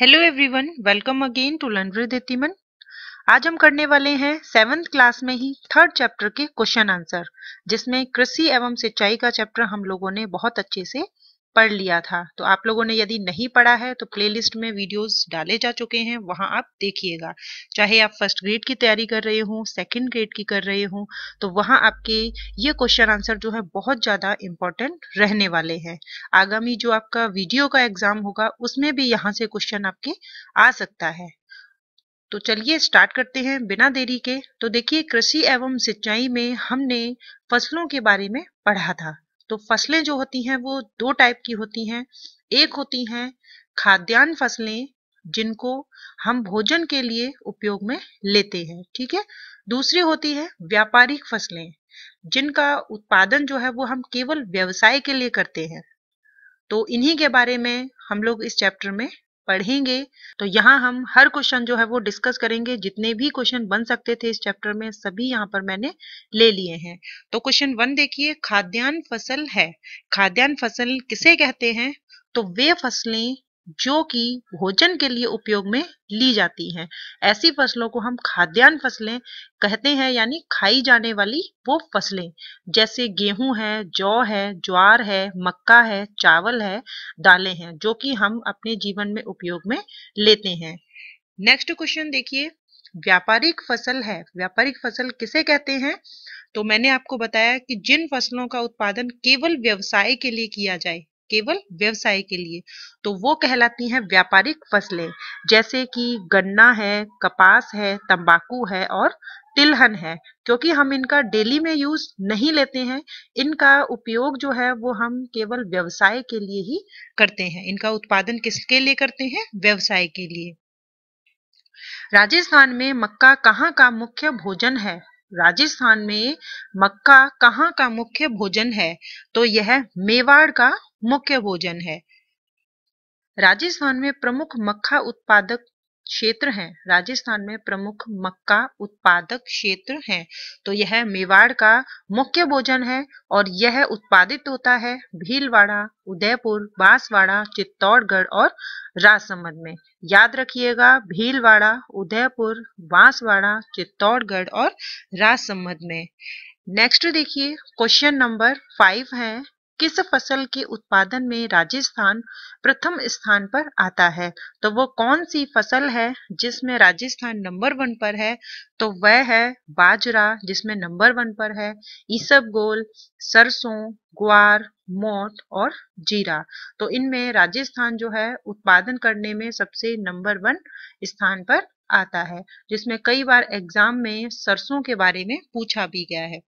hello everyone welcome again to learn with आज हम करने वाले हैं सेवेंथ क्लास में ही थर्ड चैप्टर के क्वेश्चन आंसर जिसमें कृषि एवं सिंचाई का चैप्टर हम लोगों ने बहुत अच्छे से पढ़ लिया था तो आप लोगों ने यदि नहीं पढ़ा है तो प्लेलिस्ट में वीडियोस डाले जा चुके हैं वहां आप देखिएगा चाहे आप फर्स्ट ग्रेड की तैयारी कर रहे हो सेकंड ग्रेड की कर रहे हो तो वहां आपके ये क्वेश्चन आंसर जो है बहुत ज़्यादा इम्पोर्टेंट रहने वाले हैं आगामी जो आपका वीडियो का एग्जाम होगा उसमें भी यहाँ से क्वेश्चन आपके आ सकता है तो चलिए स्टार्ट करते हैं बिना देरी के तो देखिए कृषि एवं सिंचाई में हमने फसलों के बारे में पढ़ा था तो फसलें जो होती हैं वो दो टाइप की होती हैं एक होती हैं खाद्यान्न फसलें जिनको हम भोजन के लिए उपयोग में लेते हैं ठीक है दूसरी होती है व्यापारिक फसलें जिनका उत्पादन जो है वो हम केवल व्यवसाय के लिए करते हैं तो इन्हीं के बारे में हम लोग इस चैप्टर में पढ़ेंगे तो यहाँ हम हर क्वेश्चन जो है वो डिस्कस करेंगे जितने भी क्वेश्चन बन सकते थे इस चैप्टर में सभी यहाँ पर मैंने ले लिए हैं तो क्वेश्चन वन देखिए खाद्यान्न फसल है खाद्यान्न फसल किसे कहते हैं तो वे फसलें जो कि भोजन के लिए उपयोग में ली जाती हैं ऐसी फसलों को हम खाद्यान्न फसलें कहते हैं यानी खाई जाने वाली वो फसलें जैसे गेहूं है जौ है ज्वार है मक्का है चावल है दालें हैं जो कि हम अपने जीवन में उपयोग में लेते हैं नेक्स्ट क्वेश्चन देखिए व्यापारिक फसल है व्यापारिक फसल किसे कहते हैं तो मैंने आपको बताया कि जिन फसलों का उत्पादन केवल व्यवसाय के लिए किया जाए केवल व्यवसाय के लिए तो वो कहलाती हैं व्यापारिक फसलें जैसे कि गन्ना है कपास है तंबाकू है और तिलहन है क्योंकि हम इनका डेली में यूज नहीं लेते हैं इनका उपयोग जो है वो हम केवल व्यवसाय के लिए ही करते हैं इनका उत्पादन किसके लिए करते हैं व्यवसाय के लिए राजस्थान में मक्का कहाँ का मुख्य भोजन है राजस्थान में मक्का कहाँ का मुख्य भोजन है तो यह मेवाड़ का मुख्य भोजन है राजस्थान में प्रमुख मक्का उत्पादक क्षेत्र हैं राजस्थान में प्रमुख मक्का उत्पादक क्षेत्र हैं तो यह मेवाड़ का मुख्य भोजन है और यह उत्पादित होता है भीलवाड़ा उदयपुर बांसवाड़ा चित्तौड़गढ़ और राजसमंद में याद रखिएगा भीलवाड़ा उदयपुर बांसवाड़ा चित्तौड़गढ़ और राजसमंद में नेक्स्ट देखिए क्वेश्चन नंबर फाइव है किस फसल के उत्पादन में राजस्थान प्रथम स्थान पर आता है तो वो कौन सी फसल है जिसमें राजस्थान नंबर वन पर है तो वह है बाजरा जिसमें नंबर वन पर है इसबगोल सरसों ग्वार मोट और जीरा तो इनमें राजस्थान जो है उत्पादन करने में सबसे नंबर वन स्थान पर आता है जिसमें कई बार एग्जाम में सरसों के बारे में पूछा भी गया है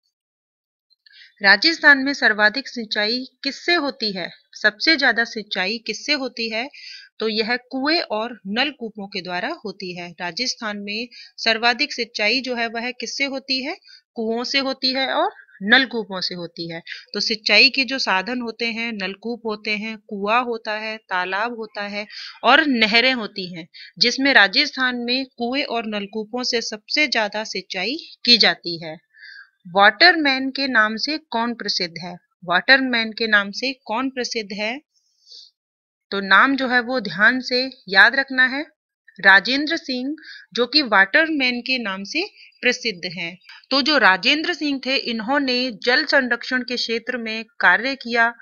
राजस्थान में सर्वाधिक सिंचाई किससे होती है सबसे ज्यादा सिंचाई किससे होती है तो यह कुएं और नलकूपों के द्वारा होती है राजस्थान में सर्वाधिक सिंचाई जो है वह किससे होती है कुओं से होती है और नलकूपों से होती है तो सिंचाई के जो साधन होते हैं नलकूप होते हैं कुआ होता है तालाब होता है और नहरें होती हैं जिसमें राजस्थान में कुएं और नलकूपों से सबसे ज्यादा सिंचाई की जाती है वाटरमैन के नाम से कौन प्रसिद्ध है वाटरमैन के नाम से कौन प्रसिद्ध है तो नाम जो है वो ध्यान से याद रखना है राजेंद्र सिंह जो कि वाटरमैन के नाम से प्रसिद्ध हैं तो जो राजेंद्र सिंह थे इन्होंने जल संरक्षण के क्षेत्र में कार्य किया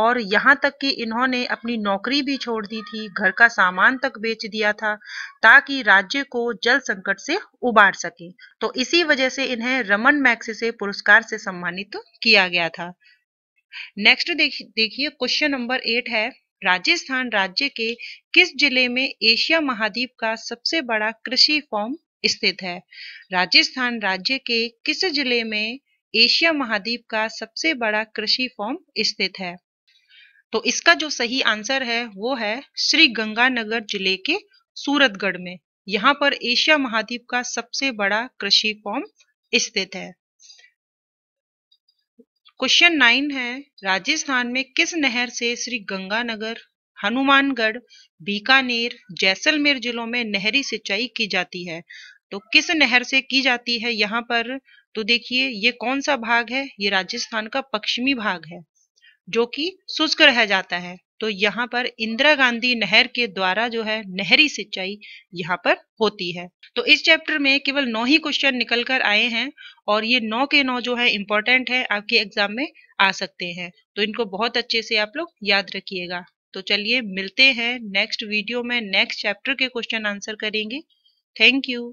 और यहाँ तक कि इन्होंने अपनी नौकरी भी छोड़ दी थी घर का सामान तक बेच दिया था ताकि राज्य को जल संकट से उबार सके तो इसी वजह से इन्हें रमन मैक्स से पुरस्कार से सम्मानित किया गया था नेक्स्ट देखिए क्वेश्चन नंबर एट है राजस्थान राज्य के किस जिले में एशिया महाद्वीप का सबसे बड़ा कृषि फॉर्म स्थित है राजस्थान राज्य के किस जिले में एशिया महाद्वीप का सबसे बड़ा कृषि फॉर्म स्थित है तो इसका जो सही आंसर है वो है श्री गंगानगर जिले के सूरतगढ़ में यहाँ पर एशिया महाद्वीप का सबसे बड़ा कृषि फॉर्म स्थित है क्वेश्चन नाइन है राजस्थान में किस नहर से श्री गंगानगर हनुमानगढ़ बीकानेर जैसलमेर जिलों में नहरी सिंचाई की जाती है तो किस नहर से की जाती है यहाँ पर तो देखिए ये कौन सा भाग है ये राजस्थान का पश्चिमी भाग है जो कि शुष्क रह जाता है तो यहाँ पर इंदिरा गांधी नहर के द्वारा जो है नहरी सिंचाई यहाँ पर होती है तो इस चैप्टर में केवल नौ ही क्वेश्चन निकल कर आए हैं और ये नौ के नौ जो है इम्पोर्टेंट है आपके एग्जाम में आ सकते हैं तो इनको बहुत अच्छे से आप लोग याद रखिएगा तो चलिए मिलते हैं नेक्स्ट वीडियो में नेक्स्ट चैप्टर के क्वेश्चन आंसर करेंगे थैंक यू